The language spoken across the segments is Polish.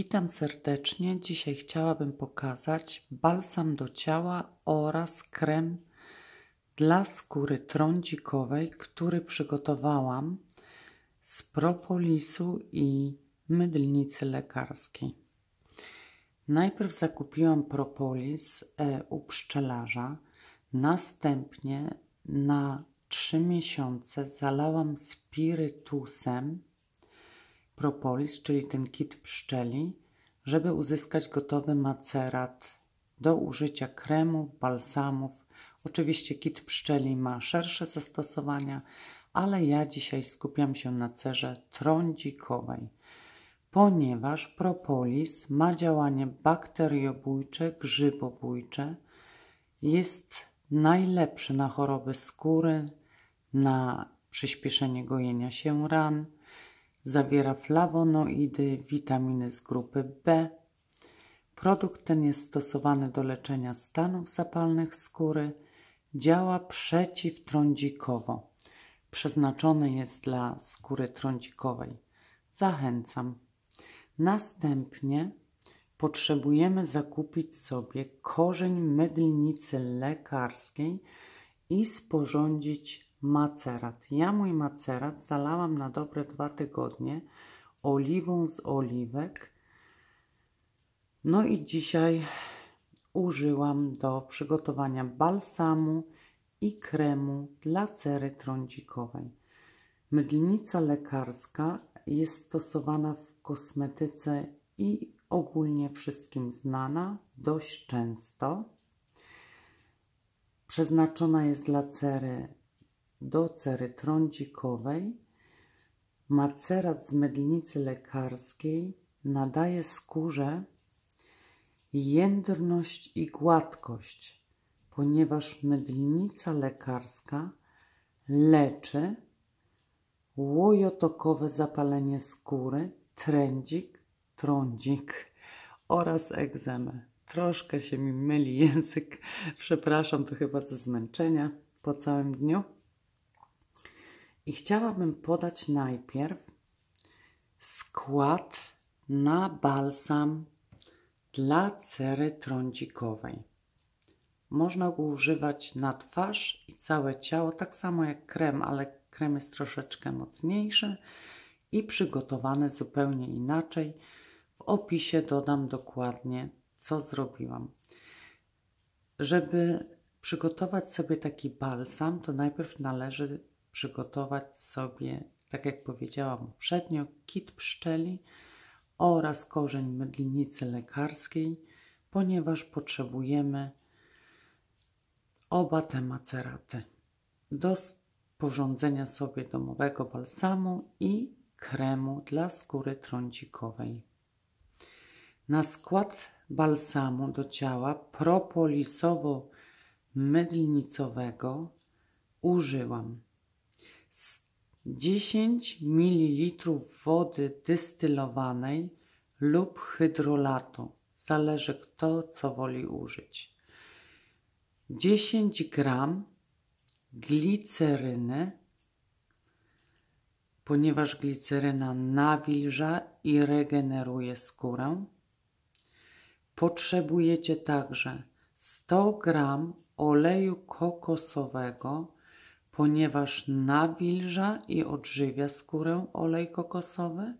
Witam serdecznie. Dzisiaj chciałabym pokazać balsam do ciała oraz krem dla skóry trądzikowej, który przygotowałam z propolisu i mydlnicy lekarskiej. Najpierw zakupiłam propolis e, u pszczelarza, następnie na 3 miesiące zalałam spirytusem propolis, czyli ten kit pszczeli, żeby uzyskać gotowy macerat do użycia kremów, balsamów. Oczywiście kit pszczeli ma szersze zastosowania, ale ja dzisiaj skupiam się na cerze trądzikowej, ponieważ propolis ma działanie bakteriobójcze, grzybobójcze, jest najlepszy na choroby skóry, na przyspieszenie gojenia się ran, Zawiera flawonoidy, witaminy z grupy B. Produkt ten jest stosowany do leczenia stanów zapalnych skóry. Działa przeciwtrądzikowo. Przeznaczony jest dla skóry trądzikowej. Zachęcam. Następnie potrzebujemy zakupić sobie korzeń mydlnicy lekarskiej i sporządzić Macerat. Ja mój macerat zalałam na dobre dwa tygodnie oliwą z oliwek. No i dzisiaj użyłam do przygotowania balsamu i kremu dla cery trądzikowej. Mydlnica lekarska jest stosowana w kosmetyce i ogólnie wszystkim znana dość często. Przeznaczona jest dla cery do cery trądzikowej, macerat z mydlnicy lekarskiej nadaje skórze jędrność i gładkość, ponieważ mydlnica lekarska leczy łojotokowe zapalenie skóry, trędzik, trądzik oraz egzemę. Troszkę się mi myli język, przepraszam, to chyba ze zmęczenia po całym dniu. I chciałabym podać najpierw skład na balsam dla cery trądzikowej. Można go używać na twarz i całe ciało, tak samo jak krem, ale krem jest troszeczkę mocniejszy i przygotowany zupełnie inaczej. W opisie dodam dokładnie, co zrobiłam. Żeby przygotować sobie taki balsam, to najpierw należy przygotować sobie, tak jak powiedziałam uprzednio, kit pszczeli oraz korzeń mydlinicy lekarskiej, ponieważ potrzebujemy oba te maceraty do sporządzenia sobie domowego balsamu i kremu dla skóry trącikowej. Na skład balsamu do ciała propolisowo-mydlnicowego użyłam 10 ml wody dystylowanej lub hydrolatu. Zależy kto co woli użyć. 10 gram gliceryny, ponieważ gliceryna nawilża i regeneruje skórę. Potrzebujecie także 100 gram oleju kokosowego ponieważ nawilża i odżywia skórę olej kokosowy,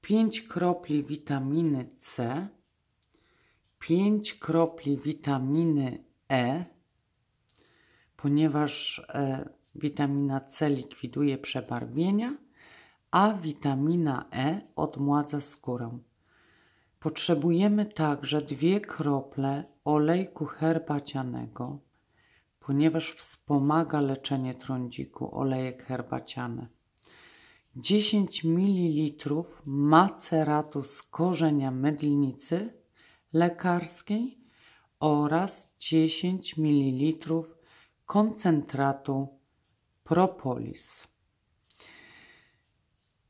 5 kropli witaminy C, 5 kropli witaminy E, ponieważ e, witamina C likwiduje przebarwienia, a witamina E odmładza skórę. Potrzebujemy także dwie krople olejku herbacianego, ponieważ wspomaga leczenie trądziku olejek herbaciany. 10 ml maceratu z korzenia mydlnicy lekarskiej oraz 10 ml koncentratu propolis.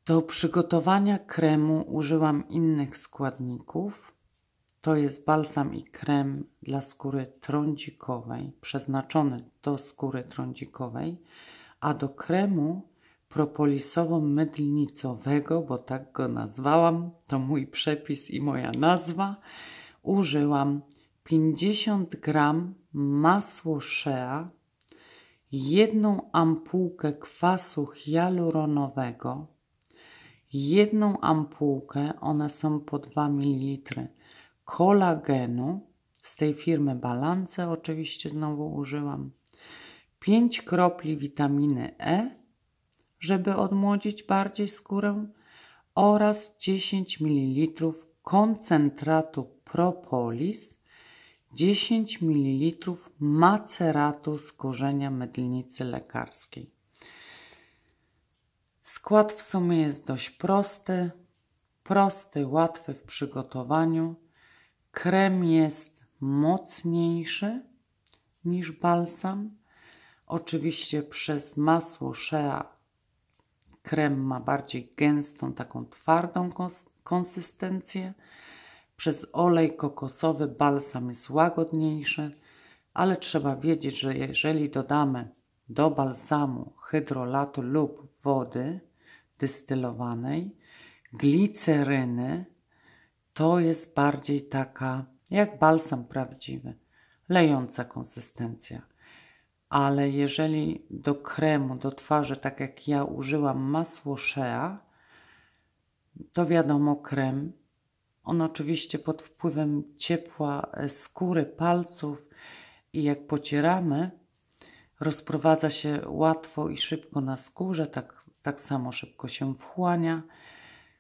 Do przygotowania kremu użyłam innych składników, to jest balsam i krem dla skóry trądzikowej, przeznaczony do skóry trądzikowej, a do kremu propolisowo mydlnicowego bo tak go nazwałam, to mój przepis i moja nazwa, użyłam 50 gram masło shea, jedną ampułkę kwasu hialuronowego, jedną ampułkę, one są po 2 ml, kolagenu z tej firmy Balance oczywiście znowu użyłam. 5 kropli witaminy E, żeby odmłodzić bardziej skórę oraz 10 ml koncentratu propolis, 10 ml maceratu z korzenia mydlnicy lekarskiej. Skład w sumie jest dość prosty, prosty, łatwy w przygotowaniu. Krem jest mocniejszy niż balsam. Oczywiście przez masło shea krem ma bardziej gęstą, taką twardą konsystencję. Przez olej kokosowy balsam jest łagodniejszy, ale trzeba wiedzieć, że jeżeli dodamy do balsamu hydrolatu lub wody dystylowanej gliceryny, to jest bardziej taka jak balsam prawdziwy, lejąca konsystencja. Ale jeżeli do kremu, do twarzy, tak jak ja użyłam masło Shea, to wiadomo krem. On oczywiście pod wpływem ciepła e, skóry, palców i jak pocieramy, rozprowadza się łatwo i szybko na skórze, tak, tak samo szybko się wchłania.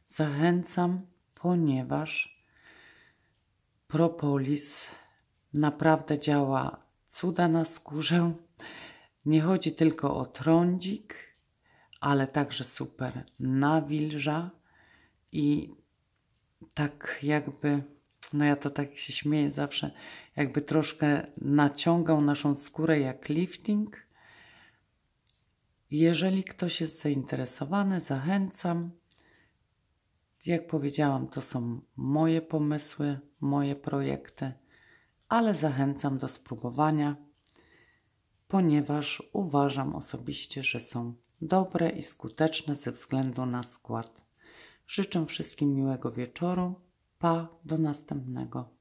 Zachęcam ponieważ propolis naprawdę działa cuda na skórze. Nie chodzi tylko o trądzik, ale także super nawilża i tak jakby, no ja to tak się śmieję zawsze, jakby troszkę naciągał naszą skórę jak lifting. Jeżeli ktoś jest zainteresowany, zachęcam. Jak powiedziałam, to są moje pomysły, moje projekty, ale zachęcam do spróbowania, ponieważ uważam osobiście, że są dobre i skuteczne ze względu na skład. Życzę wszystkim miłego wieczoru. Pa, do następnego.